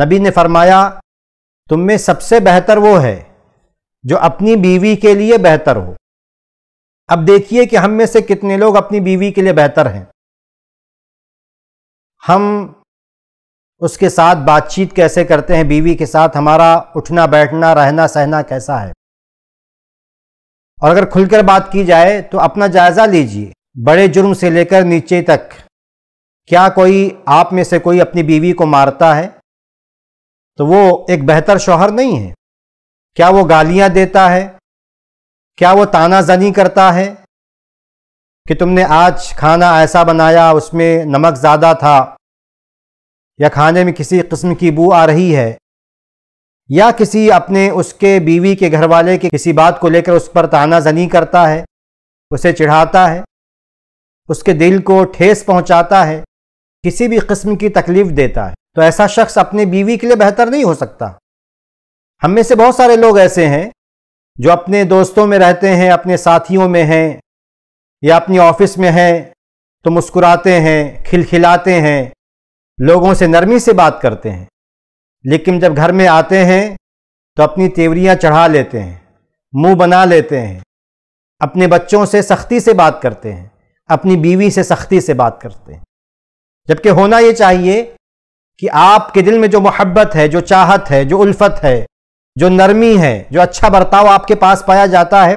नबी ने फरमाया तुम में सबसे बेहतर वो है जो अपनी बीवी के लिए बेहतर हो अब देखिए कि हम में से कितने लोग अपनी बीवी के लिए बेहतर हैं हम उसके साथ बातचीत कैसे करते हैं बीवी के साथ हमारा उठना बैठना रहना सहना कैसा है और अगर खुलकर बात की जाए तो अपना जायज़ा लीजिए बड़े जुर्म से लेकर नीचे तक क्या कोई आप में से कोई अपनी बीवी को मारता है तो वो एक बेहतर शौहर नहीं है क्या वो गालियां देता है क्या वो तानाजनी करता है कि तुमने आज खाना ऐसा बनाया उसमें नमक ज़्यादा था या खाने में किसी किस्म की बू आ रही है या किसी अपने उसके बीवी के घर वाले की किसी बात को लेकर उस पर तानाजनी करता है उसे चिढ़ाता है उसके दिल को ठेस पहुंचाता है किसी भी किस्म की तकलीफ़ देता है तो ऐसा शख्स अपने बीवी के लिए बेहतर नहीं हो सकता हम में से बहुत सारे लोग ऐसे हैं जो अपने दोस्तों में रहते हैं अपने साथियों में हैं या अपनी ऑफिस में हैं तो मुस्कुराते हैं खिलखिलाते हैं लोगों से नरमी से बात करते हैं लेकिन जब घर में आते हैं तो अपनी तेवरियां चढ़ा लेते हैं मुंह बना लेते हैं अपने बच्चों से सख्ती से बात करते हैं अपनी बीवी से सख्ती से बात करते हैं जबकि होना ये चाहिए कि आपके दिल में जो मोहब्बत है जो चाहत है जो उल्फत है जो नरमी है जो अच्छा बर्ताव आपके पास पाया जाता है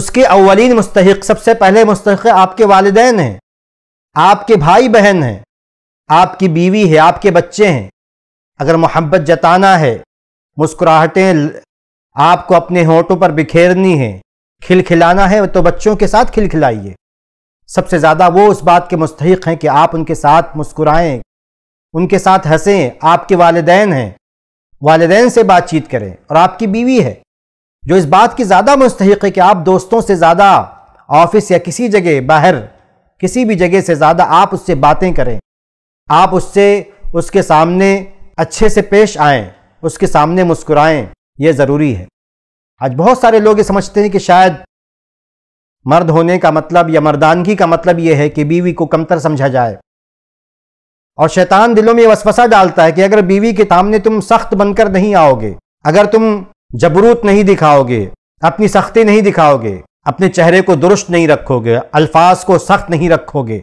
उसके अवलिन मुस्तक सबसे पहले मुस्तक आपके वालदेन हैं आपके भाई बहन हैं आपकी बीवी है आपके बच्चे हैं अगर मोहब्बत जताना है मुस्कुराहटें आपको अपने होठों पर बिखेरनी है खिलखिलाना है तो बच्चों के साथ खिलखिलाइए सबसे ज़्यादा वो उस बात के मुस्तक हैं कि आप उनके साथ मुस्कुराएं उनके साथ हंसें आपके वालदेन हैं वालदेन से बातचीत करें और आपकी बीवी है जो इस बात की ज़्यादा मुस्तक है कि आप दोस्तों से ज़्यादा ऑफिस या किसी जगह बाहर किसी भी जगह से ज़्यादा आप उससे बातें करें आप उससे उसके सामने अच्छे से पेश आएं उसके सामने मुस्कुराएं यह ज़रूरी है आज बहुत सारे लोग ये समझते हैं कि शायद मर्द होने का मतलब या मर्दानगी का मतलब यह है कि बीवी को कमतर समझा जाए और शैतान दिलों में वसवसा डालता है कि अगर बीवी के सामने तुम सख्त बनकर नहीं आओगे अगर तुम जबरूत नहीं दिखाओगे अपनी सख्ती नहीं दिखाओगे अपने चेहरे को दुरुस्त नहीं रखोगे अल्फाज को सख्त नहीं रखोगे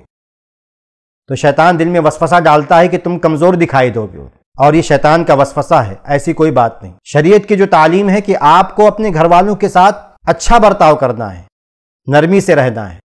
तो शैतान दिल में वसफसा डालता है कि तुम कमज़ोर दिखाई दोगे और ये शैतान का वसफसा है ऐसी कोई बात नहीं शरीयत की जो तालीम है कि आपको अपने घर वालों के साथ अच्छा बर्ताव करना है नरमी से रहना है